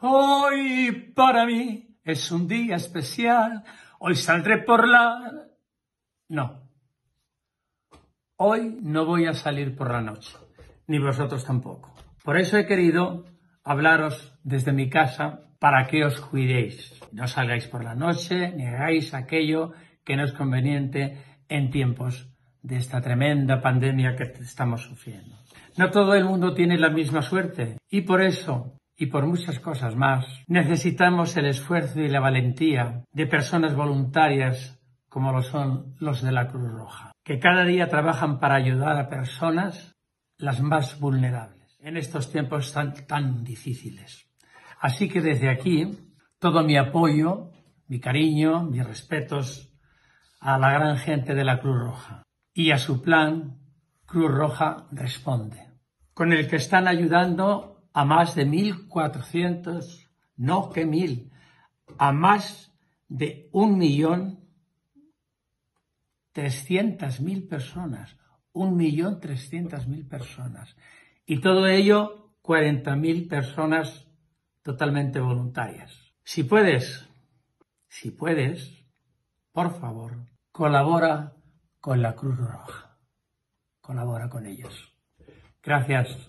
Hoy para mí es un día especial. Hoy saldré por la... No. Hoy no voy a salir por la noche, ni vosotros tampoco. Por eso he querido hablaros desde mi casa para que os cuidéis. No salgáis por la noche, ni hagáis aquello que no es conveniente en tiempos de esta tremenda pandemia que estamos sufriendo. No todo el mundo tiene la misma suerte y por eso y por muchas cosas más, necesitamos el esfuerzo y la valentía de personas voluntarias como lo son los de la Cruz Roja, que cada día trabajan para ayudar a personas las más vulnerables en estos tiempos tan, difíciles. Así que desde aquí, todo mi apoyo, mi cariño, mis respetos a la gran gente de la Cruz Roja y a su plan Cruz Roja Responde, con el que están ayudando a más de 1.400, no que mil, a más de 1.300.000 personas. 1.300.000 personas. Y todo ello 40.000 personas totalmente voluntarias. Si puedes, si puedes, por favor, colabora con la Cruz Roja. Colabora con ellos. Gracias.